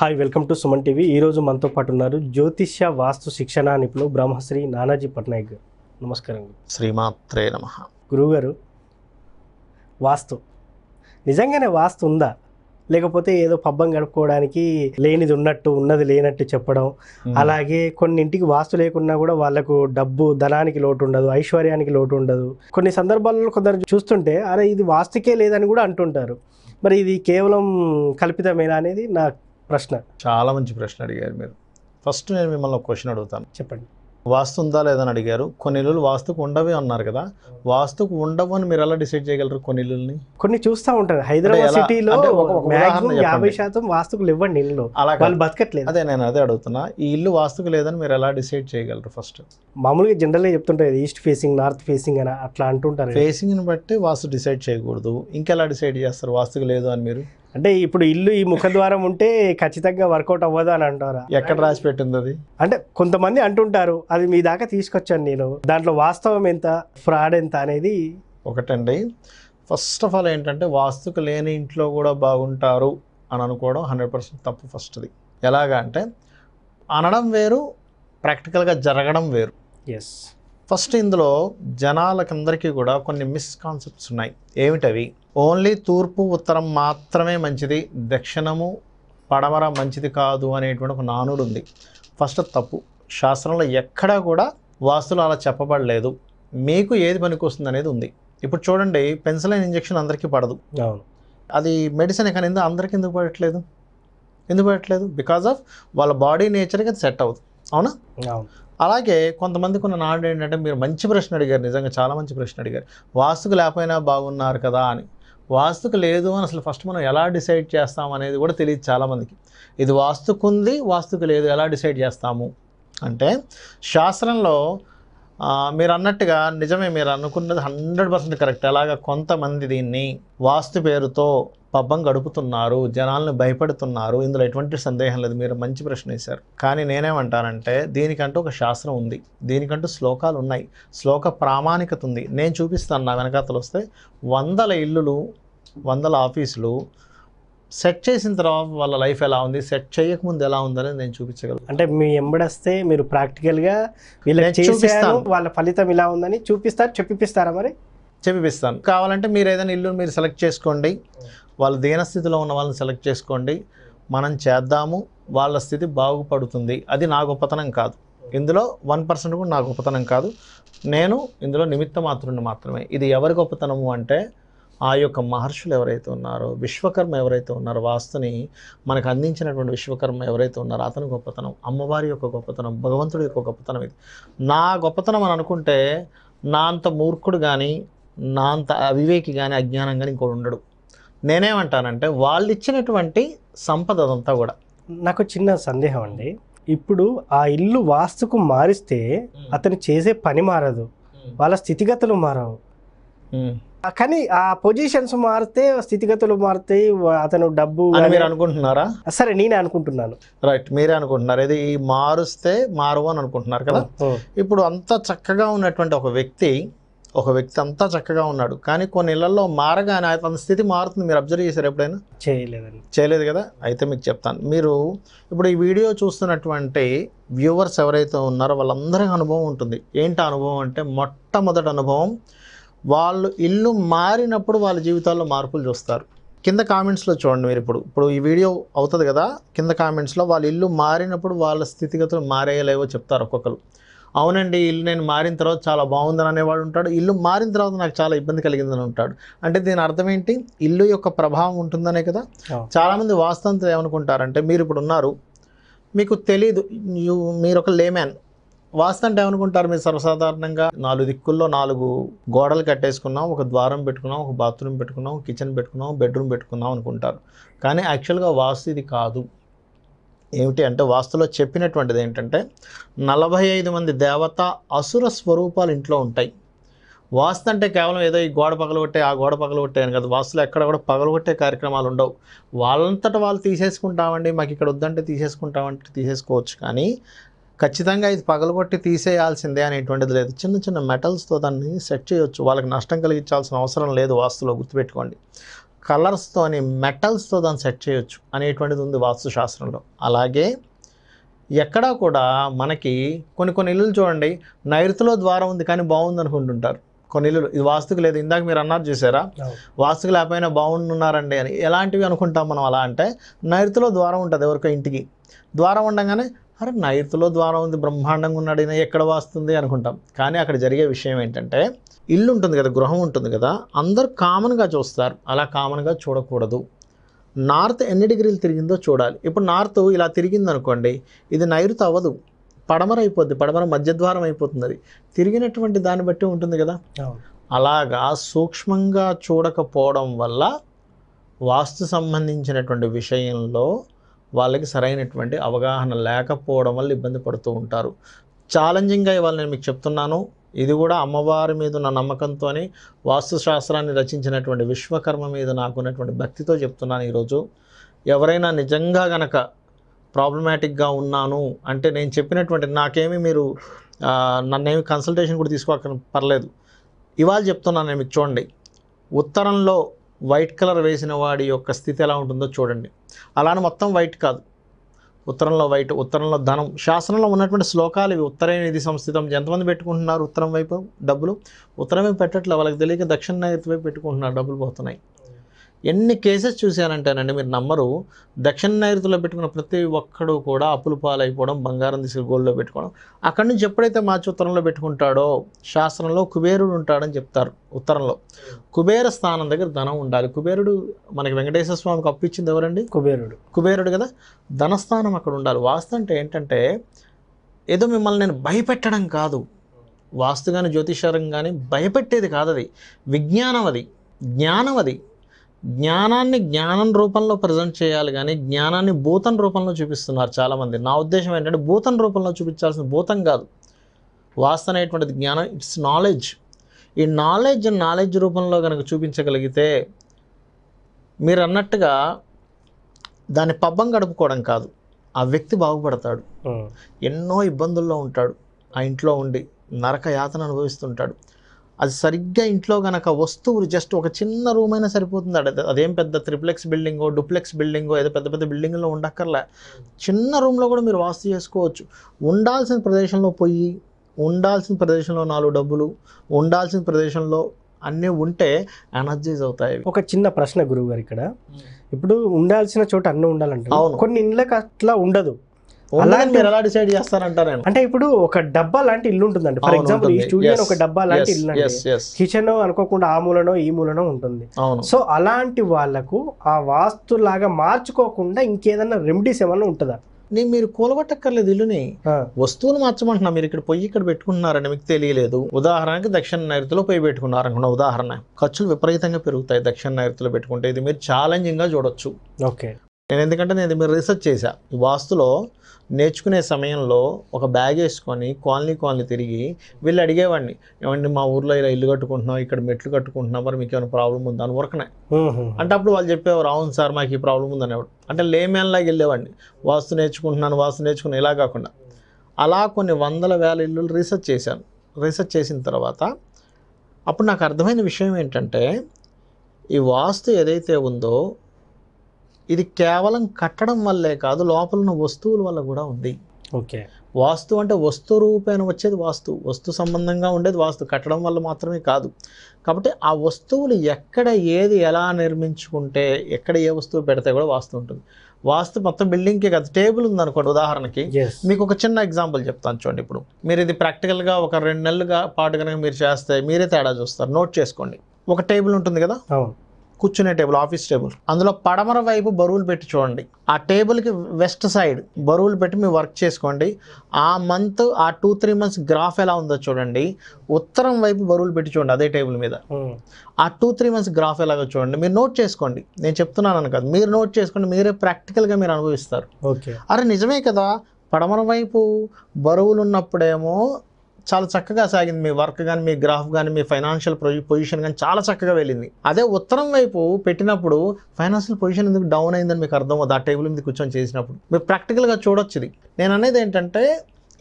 hi welcome to Suman TV ఈరోజు మనతో పాటు ఉన్నారు జ్యోతిష్య వాస్తు శిక్షణ నిపుణులు బ్రహ్మశ్రీ నానాజీ పట్నాయక్ నమస్కారం శ్రీమాత్రే నమ గురువుగారు వాస్తు నిజంగానే వాస్తు ఉందా లేకపోతే ఏదో పబ్బం గడుపుకోవడానికి లేనిది ఉన్నట్టు ఉన్నది లేనట్టు చెప్పడం అలాగే కొన్ని ఇంటికి వాస్తు లేకున్నా కూడా వాళ్ళకు డబ్బు ధనానికి లోటు ఉండదు ఐశ్వర్యానికి లోటు ఉండదు కొన్ని సందర్భాల్లో కొందరు చూస్తుంటే అరే ఇది వాస్తుకే లేదని కూడా అంటుంటారు మరి ఇది కేవలం కల్పితమేనా అనేది నాకు ప్రశ్న చాలా మంచి ప్రశ్న అడిగారు మీరు ఫస్ట్ నేను మిమ్మల్ని ఒక క్వశ్చన్ అడుగుతాను చెప్పండి వాస్తు ఉందా లేదని అడిగారు కొన్ని ఇల్లులు వాస్తుకు ఉండవే అన్నారు కదా వాస్తుకు ఉండవు అని మీరు ఎలా డిసైడ్ చేయగలరు కొన్ని ఇల్లుల్ని కొన్ని చూస్తూ ఉంటారు హైదరాబాద్ సిటీలో యాభై శాతం వాస్తుకు ఇవ్వండి ఇల్లు అలా వాళ్ళు బతకట్లేదు అదే నేను అదే అడుగుతున్నా ఈ ఇల్లు వాస్తుకు లేదని మీరు ఎలా డిసైడ్ చేయగలరు ఫస్ట్ మామూలుగా జనరల్గా చెప్తుంటారు ఈస్ట్ ఫేసింగ్ నార్త్ ఫేసింగ్ అని అట్లా అంటుంటారు ఫేసింగ్ని బట్టి వాస్తు డిసైడ్ చేయకూడదు ఇంకెలా డిసైడ్ చేస్తారు వాస్తుకు లేదు అని మీరు అంటే ఇప్పుడు ఇల్లు ఈ ముఖద్వారం ఉంటే ఖచ్చితంగా వర్కౌట్ అవ్వదు అని అంటారా ఎక్కడ రాసి పెట్టింది అది అంటే కొంతమంది అంటుంటారు అది మీ దాకా తీసుకొచ్చాను నేను దాంట్లో వాస్తవం ఎంత ఫ్రాడ్ ఎంత అనేది ఒకటండి ఫస్ట్ ఆఫ్ ఆల్ ఏంటంటే వాస్తుకు లేని ఇంట్లో కూడా బాగుంటారు అని అనుకోవడం హండ్రెడ్ పర్సెంట్ తప్పు ఫస్ట్ది ఎలాగా అంటే అనడం వేరు ప్రాక్టికల్గా జరగడం వేరు ఎస్ ఫస్ట్ ఇందులో జనాలకందరికీ కూడా కొన్ని మిస్కాన్సెప్ట్స్ ఉన్నాయి ఏమిటవి ఓన్లీ తూర్పు ఉత్తరం మాత్రమే మంచిది దక్షిణము పడమర మంచిది కాదు అనేటువంటి ఒక నానుడు ఉంది ఫస్ట్ తప్పు శాస్త్రంలో ఎక్కడా కూడా వాస్తులు అలా చెప్పబడలేదు మీకు ఏది పనికొస్తుంది అనేది ఉంది ఇప్పుడు చూడండి పెన్సిలైన్ ఇంజెక్షన్ అందరికీ పడదు అవును అది మెడిసిన్ కానీ అందరికీ ఎందుకు పడట్లేదు ఎందుకు పడట్లేదు బికాజ్ ఆఫ్ వాళ్ళ బాడీ నేచర్కి అది సెట్ అవుతుంది అవునా అవును అలాగే కొంతమందికి ఉన్న నాడు ఏంటంటే మీరు మంచి ప్రశ్న అడిగారు నిజంగా చాలా మంచి ప్రశ్న అడిగారు వాస్తుకు లేకపోయినా బాగున్నారు కదా అని వాస్తుకు లేదు అని అసలు ఫస్ట్ మనం ఎలా డిసైడ్ చేస్తాం అనేది కూడా తెలియదు చాలామందికి ఇది వాస్తుకుంది వాస్తుకు లేదు ఎలా డిసైడ్ చేస్తాము అంటే శాస్త్రంలో మీరు అన్నట్టుగా నిజమే మీరు అనుకున్నది హండ్రెడ్ పర్సెంట్ కరెక్ట్ అలాగా కొంతమంది దీన్ని వాస్తు పేరుతో పబ్బం గడుపుతున్నారు జనాలను భయపెడుతున్నారు ఇందులో ఎటువంటి సందేహం లేదు మీరు మంచి ప్రశ్న వేశారు కానీ నేనేమంటానంటే దీనికంటూ ఒక శాస్త్రం ఉంది దీనికంటూ శ్లోకాలు ఉన్నాయి శ్లోక ప్రామాణికత ఉంది నేను చూపిస్తాను నా వెనకాతలు వస్తే వందల ఇల్లులు వందల ఆఫీసులు సెట్ చేసిన తర్వాత వాళ్ళ లైఫ్ ఎలా ఉంది సెట్ చేయకముందు ఎలా ఉందని నేను చూపించగలను అంటే మీ ఎంబడస్తే మీరు ప్రాక్టికల్గా వీళ్ళని చూపిస్తాను వాళ్ళ ఫలితం ఇలా ఉందని చూపిస్తారు చెప్పిస్తారా మరి చెప్పిస్తాను కావాలంటే మీరు ఏదైనా ఇల్లు మీరు సెలెక్ట్ చేసుకోండి వాళ్ళ దీనస్థితిలో ఉన్న వాళ్ళని సెలెక్ట్ చేసుకోండి మనం చేద్దాము వాళ్ళ స్థితి బాగుపడుతుంది అది నా గొప్పతనం కాదు ఇందులో వన్ పర్సెంట్ కూడా నా గొప్పతనం కాదు నేను ఇందులో నిమిత్త మాత్రుని మాత్రమే ఇది ఎవరి గొప్పతనము అంటే ఆ యొక్క మహర్షులు ఎవరైతే ఉన్నారో విశ్వకర్మ ఎవరైతే ఉన్నారో వాస్తుని మనకు అందించినటువంటి విశ్వకర్మ ఎవరైతే ఉన్నారో అతని గొప్పతనం అమ్మవారి యొక్క గొప్పతనం భగవంతుడి యొక్క గొప్పతనం ఇది నా గొప్పతనం అని అనుకుంటే నా అంత మూర్ఖుడు కానీ నా అంత అవివేకి కానీ అజ్ఞానం కానీ ఇంకోటి ఉండడు నేనేమంటానంటే వాళ్ళు ఇచ్చినటువంటి సంపద అదంతా కూడా నాకు చిన్న సందేహం అండి ఇప్పుడు ఆ ఇల్లు వాస్తుకు మారిస్తే అతను చేసే పని మారదు వాళ్ళ స్థితిగతులు మారవు కానీ ఆ పొజిషన్స్ మారితే స్థితిగతులు మారితే అతను డబ్బు మీరు అనుకుంటున్నారా సరే నేనే అనుకుంటున్నాను రైట్ మీరే అనుకుంటున్నారు ఇది మారుస్తే మారు అని అనుకుంటున్నారు కదా ఇప్పుడు అంత చక్కగా ఉన్నటువంటి ఒక వ్యక్తి ఒక వ్యక్తి అంతా చక్కగా ఉన్నాడు కానీ కొన్ని ఇళ్లలో మారగానే అతని స్థితి మారుతుంది మీరు అబ్జర్వ్ చేశారు ఎప్పుడైనా చేయలేదండి చేయలేదు కదా అయితే మీకు చెప్తాను మీరు ఇప్పుడు ఈ వీడియో చూస్తున్నటువంటి వ్యూవర్స్ ఎవరైతే ఉన్నారో వాళ్ళందరికీ అనుభవం ఉంటుంది ఏంటి అనుభవం అంటే మొట్టమొదటి అనుభవం వాళ్ళు ఇల్లు మారినప్పుడు వాళ్ళ జీవితాల్లో మార్పులు చూస్తారు కింద కామెంట్స్లో చూడండి మీరు ఇప్పుడు ఇప్పుడు ఈ వీడియో అవుతుంది కదా కింద కామెంట్స్లో వాళ్ళ ఇల్లు మారినప్పుడు వాళ్ళ స్థితిగతులు మారేయలేవో చెప్తారు ఒక్కొక్కరు అవునండి ఇల్లు నేను మారిన తర్వాత చాలా బాగుందని అనేవాడు ఉంటాడు ఇల్లు మారిన తర్వాత నాకు చాలా ఇబ్బంది కలిగిందని ఉంటాడు అంటే దీని అర్థం ఏంటి ఇల్లు యొక్క ప్రభావం ఉంటుందనే కదా చాలామంది వాస్తవంతో ఏమనుకుంటారంటే మీరు ఇప్పుడు ఉన్నారు మీకు తెలీదు మీరు ఒక లేమ్యాన్ వాస్తు అంటే ఏమనుకుంటారు మీరు సర్వసాధారణంగా నాలుగు దిక్కుల్లో నాలుగు గోడలు కట్టేసుకున్నాం ఒక ద్వారం పెట్టుకున్నాం ఒక బాత్రూమ్ పెట్టుకున్నాం కిచెన్ పెట్టుకున్నాం బెడ్రూమ్ పెట్టుకున్నాం అనుకుంటారు కానీ యాక్చువల్గా వాస్తు ఇది కాదు ఏమిటి అంటే వాస్తులో చెప్పినటువంటిది ఏంటంటే నలభై ఐదు మంది దేవత అసుర స్వరూపాలు ఇంట్లో ఉంటాయి వాస్తు అంటే కేవలం ఏదో ఈ గోడ పగలగొట్టే ఆ గోడ పగలగొట్టే అని కదా వాస్తులు ఎక్కడ కూడా పగలగొట్టే కార్యక్రమాలు ఉండవు వాళ్ళంతట వాళ్ళు తీసేసుకుంటామండి మాకు ఇక్కడ వద్దంటే తీసేసుకుంటామంటే తీసేసుకోవచ్చు కానీ ఖచ్చితంగా ఇది పగలగొట్టి తీసేయాల్సిందే అనేటువంటిది లేదు చిన్న చిన్న మెటల్స్తో దాన్ని సెట్ చేయొచ్చు వాళ్ళకి నష్టం కలిగించాల్సిన అవసరం లేదు వాస్తులో గుర్తుపెట్టుకోండి కలర్స్తోని మెటల్స్తో దాన్ని సెట్ చేయొచ్చు అనేటువంటిది ఉంది వాస్తు శాస్త్రంలో అలాగే ఎక్కడా కూడా మనకి కొన్ని కొన్ని ఇల్లులు చూడండి నైరుతిలో ద్వారం ఉంది కానీ బాగుంది అనుకుంటుంటారు కొన్ని ఇల్లులు ఇది వాస్తుకు లేదు ఇందాక మీరు అన్నారు చూసారా వాస్తుకు లేకపోయినా బాగుండున్నారండి అని ఎలాంటివి అనుకుంటాం మనం అలా అంటే నైరుతిలో ద్వారం ఉంటుంది ఎవరికో ఇంటికి ద్వారం ఉండగానే అరే నైతులో ద్వారం ఉంది బ్రహ్మాండంగా ఉన్నాడు ఎక్కడ వాస్తుంది అనుకుంటాం కానీ అక్కడ జరిగే విషయం ఏంటంటే ఇల్లు ఉంటుంది కదా గృహం ఉంటుంది కదా అందరూ కామన్గా చూస్తారు అలా కామన్గా చూడకూడదు నార్త్ ఎన్ని డిగ్రీలు తిరిగిందో చూడాలి ఇప్పుడు నార్త్ ఇలా తిరిగింది అనుకోండి ఇది నైరుతి అవ్వదు పడమర అయిపోద్ది పడమర మధ్యద్వారం అయిపోతుంది అది తిరిగినటువంటి దాన్ని బట్టి ఉంటుంది కదా అలాగా సూక్ష్మంగా చూడకపోవడం వల్ల వాస్తు సంబంధించినటువంటి విషయంలో వాళ్ళకి సరైనటువంటి అవగాహన లేకపోవడం వల్ల ఇబ్బంది పడుతూ ఉంటారు ఛాలెంజింగ్గా ఇవాళ నేను మీకు చెప్తున్నాను ఇది కూడా అమ్మవారి మీద ఉన్న నమ్మకంతో వాస్తుశాస్త్రాన్ని రచించినటువంటి విశ్వకర్మ మీద నాకున్నటువంటి భక్తితో చెప్తున్నాను ఈరోజు ఎవరైనా నిజంగా గనక ప్రాబ్లమాటిక్గా ఉన్నాను అంటే నేను చెప్పినటువంటి నాకేమి మీరు నన్నేమి కన్సల్టేషన్ కూడా తీసుకోక పర్లేదు ఇవాళ చెప్తున్నాను నేను మీకు చూడండి ఉత్తరంలో వైట్ కలర్ వేసిన వాడి యొక్క స్థితి ఎలా ఉంటుందో చూడండి అలానే మొత్తం వైట్ కాదు ఉత్తరంలో వైట్ ఉత్తరంలో ధనం శాసనంలో ఉన్నటువంటి శ్లోకాలు ఇవి ఉత్తర నిధి సంస్థితం ఎంతమంది పెట్టుకుంటున్నారు ఉత్తరం వైపు డబ్బులు ఉత్తరం వైపు పెట్టట్లే వాళ్ళకి తెలియక దక్షిణ వైపు పెట్టుకుంటున్నారు డబ్బులు పోతున్నాయి ఎన్ని కేసెస్ చూశానంటేనండి మీరు నమ్మరు దక్షిణ నైరుతిలో పెట్టుకున్న ప్రతి ఒక్కడు కూడా అప్పులు పాలైపోవడం బంగారం తీసుకు గోల్డ్లో పెట్టుకోవడం అక్కడి నుంచి ఎప్పుడైతే మాచి ఉత్తరంలో పెట్టుకుంటాడో శాస్త్రంలో కుబేరుడు ఉంటాడని చెప్తారు ఉత్తరంలో కుబేర స్థానం దగ్గర ధనం ఉండాలి కుబేరుడు మనకి వెంకటేశ్వర స్వామికి అప్పించింది ఎవరండి కుబేరుడు కుబేరుడు కదా ధనస్థానం అక్కడ ఉండాలి వాస్తు అంటే ఏంటంటే ఏదో మిమ్మల్ని నేను భయపెట్టడం కాదు వాస్తు కానీ జ్యోతిషరం కానీ భయపెట్టేది కాదు అది విజ్ఞానం అది జ్ఞానం అది జ్ఞానాన్ని జ్ఞానం రూపంలో ప్రజెంట్ చేయాలి కానీ జ్ఞానాన్ని భూతం రూపంలో చూపిస్తున్నారు చాలామంది నా ఉద్దేశం ఏంటంటే భూతం రూపంలో చూపించాల్సిన భూతం కాదు వాస్తనైనటువంటిది జ్ఞానం ఇట్స్ నాలెడ్జ్ ఈ నాలెడ్జ్ నాలెడ్జ్ రూపంలో కనుక చూపించగలిగితే మీరు అన్నట్టుగా దాన్ని పబ్బం గడుపుకోవడం కాదు ఆ వ్యక్తి బాగుపడతాడు ఎన్నో ఇబ్బందుల్లో ఉంటాడు ఆ ఇంట్లో ఉండి నరక యాతన అనుభవిస్తుంటాడు అది సరిగ్గా ఇంట్లో కనుక వస్తువులు జస్ట్ ఒక చిన్న రూమ్ అయినా సరిపోతుంది అదేం పెద్ద త్రిప్లెక్స్ బిల్డింగో డూప్లెక్స్ బిల్డింగో ఏదో పెద్ద పెద్ద బిల్డింగ్లో ఉండక్కర్లే చిన్న రూమ్లో కూడా మీరు వాస్తు చేసుకోవచ్చు ఉండాల్సిన ప్రదేశంలో పోయి ఉండాల్సిన ప్రదేశంలో నాలుగు డబ్బులు ఉండాల్సిన ప్రదేశంలో అన్నీ ఉంటే ఎనర్జీస్ అవుతాయి ఒక చిన్న ప్రశ్న గురువు గారు ఇక్కడ ఇప్పుడు ఉండాల్సిన చోట అన్నీ ఉండాలంటే కొన్ని ఇండ్లకు అట్లా ఉండదు అలాగే మీరు ఎలా డిసైడ్ చేస్తారంటారు అంటే ఇప్పుడు ఒక డబ్బా లాంటి ఇల్లు ఉంటుందండి ఫర్ ఎగ్జాంపుల్ ఈ స్టూడియో ఒక డబ్బా లాంటి ఇల్లు కిచెన్ అనుకోకుండా ఆ మూలనో ఈ మూలనో ఉంటుంది సో అలాంటి వాళ్ళకు ఆ వాస్తు లాగా మార్చుకోకుండా ఇంకేదైనా రెమెడీస్ ఏమైనా ఉంటుందా నేను మీరు కూలగొట్టక్కర్లేదు ఇల్లుని వస్తువులు మార్చమంటున్నా మీరు ఇక్కడ పొయ్యి ఇక్కడ పెట్టుకున్నారని మీకు తెలియలేదు ఉదాహరణకి దక్షిణ నైరుతిలో పొయ్యి పెట్టుకున్నారు అనుకున్న ఉదాహరణ ఖర్చులు విపరీతంగా పెరుగుతాయి దక్షిణ నైరుతిలో పెట్టుకుంటే ఇది మీరు ఛాలెంజింగ్ గా చూడొచ్చు ఓకే నేను ఎందుకంటే నేను మీరు రీసెర్చ్ చేశా ఈ వాస్తులో నేర్చుకునే సమయంలో ఒక బ్యాగ్ వేసుకొని కాలనీ కాలనీ తిరిగి వీళ్ళు అడిగేవాడిని ఏమండి మా ఊర్లో ఇలా ఇల్లు కట్టుకుంటున్నాం ఇక్కడ మెట్లు కట్టుకుంటున్నాం మరి మీకు ఏమైనా ప్రాబ్లం ఉందా అని ఉరకనే అంటే అప్పుడు వాళ్ళు చెప్పేవారు అవును సార్ మాకు ఈ ప్రాబ్లం ఉందనేవాడు అంటే లేమ్యాన్ లాగా వెళ్ళేవాడిని వాస్తు నేర్చుకుంటున్నాను వాస్తు నేర్చుకున్నాను ఇలా కాకుండా అలా కొన్ని వందల వేల ఇల్లు రీసెర్చ్ చేశాను రీసెర్చ్ చేసిన తర్వాత అప్పుడు నాకు అర్థమైన విషయం ఏంటంటే ఈ వాస్తు ఏదైతే ఉందో ఇది కేవలం కట్టడం వల్లే కాదు లోపల ఉన్న వస్తువుల వల్ల కూడా ఉంది ఓకే వాస్తు అంటే వస్తు రూపేణ వచ్చేది వాస్తు వస్తు సంబంధంగా ఉండేది వాస్తు కట్టడం వల్ల మాత్రమే కాదు కాబట్టి ఆ వస్తువులు ఎక్కడ ఏది ఎలా నిర్మించుకుంటే ఎక్కడ ఏ వస్తువు పెడితే కూడా వాస్తు ఉంటుంది వాస్తు మొత్తం బిల్డింగ్కి కదా టేబుల్ ఉంది అనుకోండి ఉదాహరణకి మీకు ఒక చిన్న ఎగ్జాంపుల్ చెప్తాను చూడండి ఇప్పుడు మీరు ఇది ప్రాక్టికల్గా ఒక రెండు నెలలుగా పాటు కనుక మీరు చేస్తే మీరే తేడా చూస్తారు నోట్ చేసుకోండి ఒక టేబుల్ ఉంటుంది కదా కూర్చునే టేబుల్ ఆఫీస్ టేబుల్ అందులో పడమర వైపు బరువులు పెట్టి చూడండి ఆ టేబుల్కి వెస్ట్ సైడ్ బరువులు పెట్టి మీరు వర్క్ చేసుకోండి ఆ మంత్ ఆ టూ త్రీ మంత్స్ గ్రాఫ్ ఎలా ఉందో చూడండి ఉత్తరం వైపు బరువులు పెట్టి చూడండి అదే టేబుల్ మీద ఆ టూ త్రీ మంత్స్ గ్రాఫ్ ఎలాగో చూడండి మీరు నోట్ చేసుకోండి నేను చెప్తున్నాను కదా మీరు నోట్ చేసుకోండి మీరే ప్రాక్టికల్గా మీరు అనుభవిస్తారు ఓకే అరే నిజమే కదా పడమర వైపు బరువులు ఉన్నప్పుడేమో చాలా చక్కగా సాగింది మీ వర్క్ కానీ మీ గ్రాఫ్ కానీ మీ ఫైనాన్షియల్ పొజిషన్ కానీ చాలా చక్కగా వెళ్ళింది అదే ఉత్తరం వైపు పెట్టినప్పుడు ఫైనాన్షియల్ పొజిషన్ ఎందుకు డౌన్ అయిందని మీకు అర్థం అవుతుంది ఆ టేబుల్ మీద కూర్చొని చేసినప్పుడు మీరు ప్రాక్టికల్గా చూడొచ్చు ఇది నేను అనేది ఏంటంటే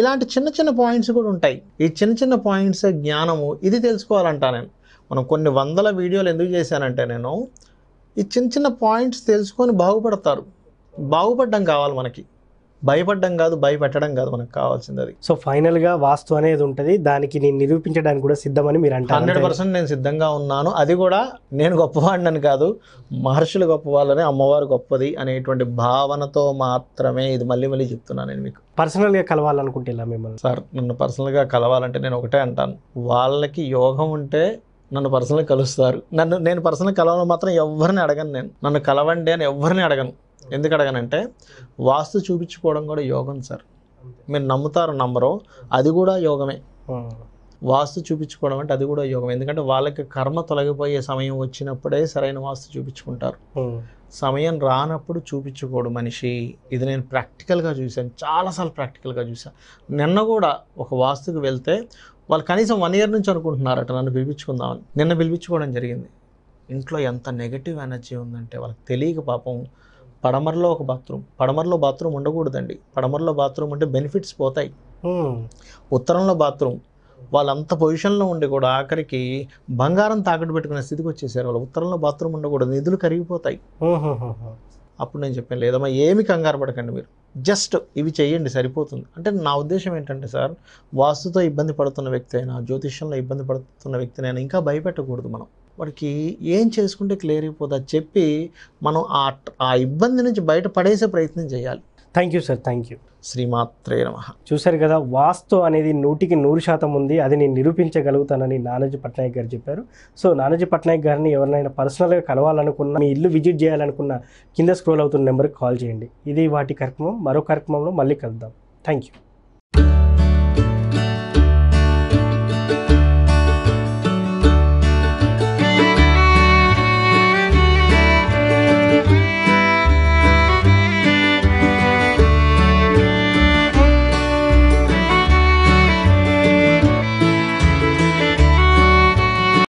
ఇలాంటి చిన్న చిన్న పాయింట్స్ కూడా ఉంటాయి ఈ చిన్న చిన్న పాయింట్స్ జ్ఞానము ఇది తెలుసుకోవాలంటా నేను మనం కొన్ని వందల వీడియోలు ఎందుకు చేశానంటే నేను ఈ చిన్న చిన్న పాయింట్స్ తెలుసుకొని బాగుపడతారు బాగుపడడం కావాలి మనకి భయపడడం కాదు భయపెట్టడం కాదు మనకు కావాల్సింది అది సో ఫైనల్గా వాస్తు అనేది ఉంటుంది దానికి నేను నిరూపించడానికి కూడా సిద్ధమని మీరు అంటారు హండ్రెడ్ పర్సెంట్ నేను సిద్ధంగా ఉన్నాను అది కూడా నేను గొప్పవాడినని కాదు మహర్షులు గొప్పవాళ్ళని అమ్మవారు గొప్పది అనేటువంటి భావనతో మాత్రమే ఇది మళ్ళీ మళ్ళీ చెప్తున్నాను నేను మీకు పర్సనల్గా కలవాలనుకుంటే ఇలా మిమ్మల్ని సార్ నన్ను పర్సనల్గా కలవాలంటే నేను ఒకటే అంటాను వాళ్ళకి యోగం ఉంటే నన్ను పర్సనల్గా కలుస్తారు నన్ను నేను పర్సనల్గా కలవడం మాత్రం ఎవరిని అడగను నేను నన్ను కలవండి అని ఎవరిని అడగను ఎందుకు అడగనంటే వాస్తు చూపించుకోవడం కూడా యోగం సార్ మీరు నమ్ముతారు నమ్మరు అది కూడా యోగమే వాస్తు చూపించుకోవడం అంటే అది కూడా యోగం ఎందుకంటే వాళ్ళకి కర్మ తొలగిపోయే సమయం వచ్చినప్పుడే సరైన వాస్తు చూపించుకుంటారు సమయం రానప్పుడు చూపించుకోడు మనిషి ఇది నేను ప్రాక్టికల్గా చూశాను చాలాసార్లు ప్రాక్టికల్గా చూశాను నిన్న కూడా ఒక వాస్తుకు వెళ్తే వాళ్ళు కనీసం వన్ ఇయర్ నుంచి అనుకుంటున్నారట నన్ను పిలిపించుకుందామని నిన్న పిలిపించుకోవడం జరిగింది ఇంట్లో ఎంత నెగిటివ్ ఎనర్జీ ఉందంటే వాళ్ళకి తెలియక పాపం పడమరలో ఒక బాత్రూమ్ పడమరలో బాత్రూమ్ ఉండకూడదండి పడమరలో బాత్రూమ్ ఉంటే బెనిఫిట్స్ పోతాయి ఉత్తరంలో బాత్రూమ్ వాళ్ళంత పొజిషన్లో ఉండి కూడా ఆఖరికి బంగారం తాకట్టు పెట్టుకునే స్థితికి వచ్చేసారు వాళ్ళు ఉత్తరంలో బాత్రూమ్ ఉండకూడదు నిధులు కరిగిపోతాయి అప్పుడు నేను చెప్పాను లేదమ్మా ఏమి కంగారు పడకండి మీరు జస్ట్ ఇవి చేయండి సరిపోతుంది అంటే నా ఉద్దేశం ఏంటంటే సార్ వాస్తుతో ఇబ్బంది పడుతున్న వ్యక్తి అయినా జ్యోతిష్యంలో ఇబ్బంది పడుతున్న వ్యక్తినైనా ఇంకా భయపెట్టకూడదు మనం వాడికి ఏం చేసుకుంటే క్లియర్ అయిపోదా చెప్పి మనం ఆ ఇబ్బంది నుంచి బయటపడేసే ప్రయత్నం చేయాలి thank you sir thank you శ్రీమాత్రే నమ చూశారు కదా వాస్తు అనేది నూటికి నూరు శాతం ఉంది అది నేను నిరూపించగలుగుతానని నానాజీ పట్నాయక్ గారు చెప్పారు సో నానాజీ పట్నాయక్ గారిని ఎవరినైనా పర్సనల్గా కలవాలనుకున్న మీ ఇల్లు విజిట్ చేయాలనుకున్న కింద స్క్రోల్ అవుతున్న నెంబర్కి కాల్ చేయండి ఇది వాటి కార్యక్రమం మరో కార్యక్రమంలో మళ్ళీ కలుద్దాం థ్యాంక్ యూ